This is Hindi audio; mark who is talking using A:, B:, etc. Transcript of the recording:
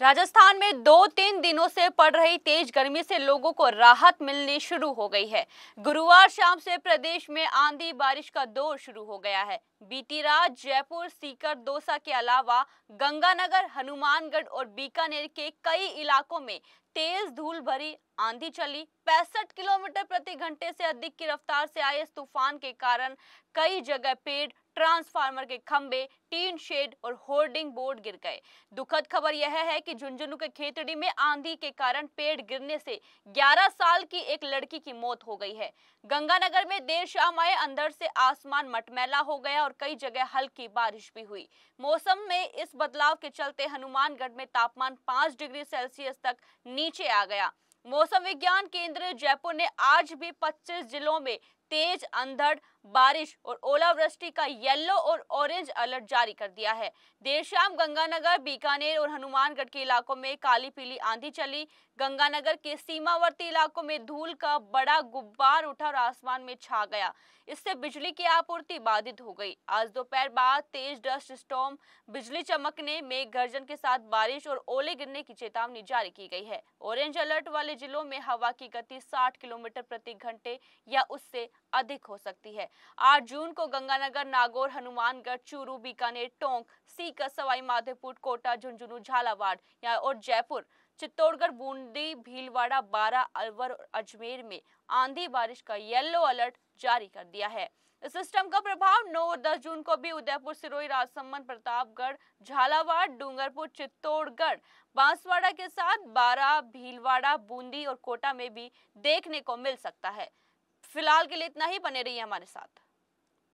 A: राजस्थान में दो तीन दिनों से पड़ रही तेज गर्मी से लोगों को राहत मिलनी शुरू हो गई है गुरुवार शाम से प्रदेश में आंधी बारिश का दौर शुरू हो गया है बीती रात जयपुर सीकर दौसा के अलावा गंगानगर हनुमानगढ़ और बीकानेर के कई इलाकों में तेज धूल भरी आंधी चली पैंसठ किलोमीटर प्रति घंटे से अधिक की रफ्तार से आए इस तूफान के कारण कई जगह पेड़ ट्रांसफार्मर के खंबे टीन शेड और होर्डिंग बोर्ड गिर गए दुखद खबर यह है कि झुंझुनू के खेतड़ी में आंधी के कारण पेड़ गिरने से 11 साल की एक लड़की की मौत हो गई है गंगानगर में देर शाम आए अंदर से आसमान मटमैला हो गया और कई जगह हल्की बारिश भी हुई मौसम में इस बदलाव के चलते हनुमानगढ़ में तापमान पांच डिग्री सेल्सियस तक नीचे नीचे आ गया मौसम विज्ञान केंद्र जयपुर ने आज भी 25 जिलों में तेज अंधड़ बारिश और ओलावृष्टि का येलो और ऑरेंज अलर्ट जारी कर दिया है देर शाम गंगानगर बीकानेर और हनुमानगढ़ के इलाकों में काली पीली आंधी चली गंगानगर के सीमावर्ती इलाकों में धूल का बड़ा गुब्बार उठा और आसमान में छा गया इससे बिजली की आपूर्ति बाधित हो गई आज दोपहर बाद तेज डस्ट स्टॉम बिजली चमकने मेघ गर्जन के साथ बारिश और ओले गिरने की चेतावनी जारी की गई है ऑरेंज अलर्ट वाले जिलों में हवा की गति साठ किलोमीटर प्रति घंटे या उससे अधिक हो सकती है 8 जून को गंगानगर नागौर हनुमानगढ़ चूरू बीकानेर टोंक सीकर सवाई माधेपुर कोटा झुंझुनू झालावाड़ और जयपुर चित्तौड़गढ़ बूंदी भीलवाड़ा बारा अलवर अजमेर में आंधी बारिश का येलो अलर्ट जारी कर दिया है सिस्टम का प्रभाव 9 और 10 जून को भी उदयपुर सिरोही राजसमंद प्रतापगढ़ झालावाड़ डूंगरपुर चित्तौड़गढ़ बांसवाड़ा के साथ बारा भीलवाड़ा बूंदी और कोटा में भी देखने को मिल सकता है फिलहाल के लिए इतना ही बने रहिए हमारे साथ